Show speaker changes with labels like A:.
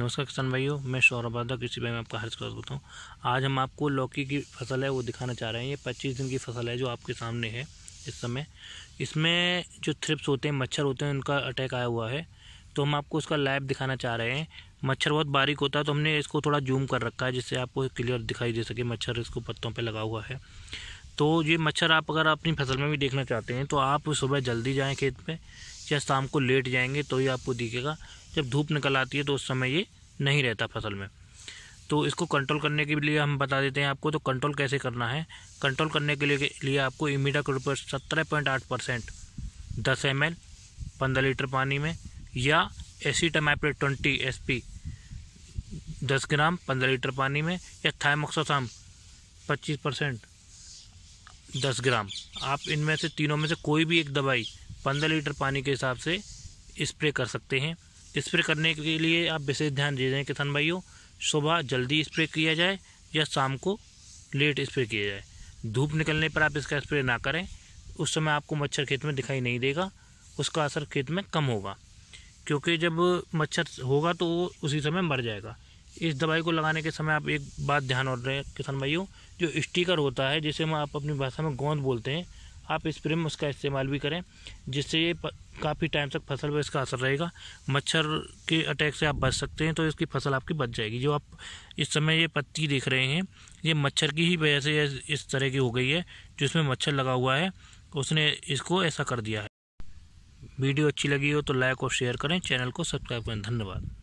A: नमस्कार किसान भाइयों मैं सौरभ यादव कृषि भाई में आपका हर्ष स्वागत करता हूँ आज हम आपको लौकी की फसल है वो दिखाना चाह रहे हैं ये पच्चीस दिन की फसल है जो आपके सामने है इस समय इसमें जो थ्रिप्स होते हैं मच्छर होते हैं उनका अटैक आया हुआ है तो हम आपको उसका लाइव दिखाना चाह रहे हैं मच्छर बहुत बारीक होता है तो हमने इसको थोड़ा जूम कर रखा है जिससे आपको क्लियर दिखाई दे सके मच्छर इसको पत्तों पर लगा हुआ है तो ये मच्छर आप अगर अपनी फसल में भी देखना चाहते हैं तो आप सुबह जल्दी जाएँ खेत में या शाम को लेट जाएंगे तो ही आपको दिखेगा जब धूप निकल आती है तो उस समय ये नहीं रहता फसल में तो इसको कंट्रोल करने के लिए हम बता देते हैं आपको तो कंट्रोल कैसे करना है कंट्रोल करने के लिए, लिए आपको इमीडा के सत्रह पॉइंट आठ परसेंट दस एम एल पंद्रह लीटर पानी में या एसीटामाइप्रेट ट्वेंटी एस पी दस ग्राम पंद्रह लीटर पानी में या थायमोक्साथाम पच्चीस परसेंट दस ग्राम आप इनमें से तीनों में से कोई भी एक दवाई पंद्रह लीटर पानी के हिसाब से स्प्रे कर सकते हैं स्प्रे करने के लिए आप विशेष ध्यान दे दें किसान भाइयों सुबह जल्दी स्प्रे किया जाए या शाम को लेट स्प्रे किया जाए धूप निकलने पर आप इसका स्प्रे ना करें उस समय आपको मच्छर खेत में दिखाई नहीं देगा उसका असर खेत में कम होगा क्योंकि जब मच्छर होगा तो वो उसी समय मर जाएगा इस दवाई को लगाने के समय आप एक बात ध्यान और रहे किसान भाइयों जो स्टिकर होता है जिसे हम आप अपनी भाषा में गोंद बोलते हैं आप स्प्रे में उसका इस्तेमाल भी करें जिससे ये काफ़ी टाइम तक फसल पर इसका असर रहेगा मच्छर के अटैक से आप बच सकते हैं तो इसकी फसल आपकी बच जाएगी जो आप इस समय ये पत्ती देख रहे हैं ये मच्छर की ही वजह से इस तरह की हो गई है जिसमें मच्छर लगा हुआ है उसने इसको ऐसा कर दिया है वीडियो अच्छी लगी हो तो लाइक और शेयर करें चैनल को सब्सक्राइब करें धन्यवाद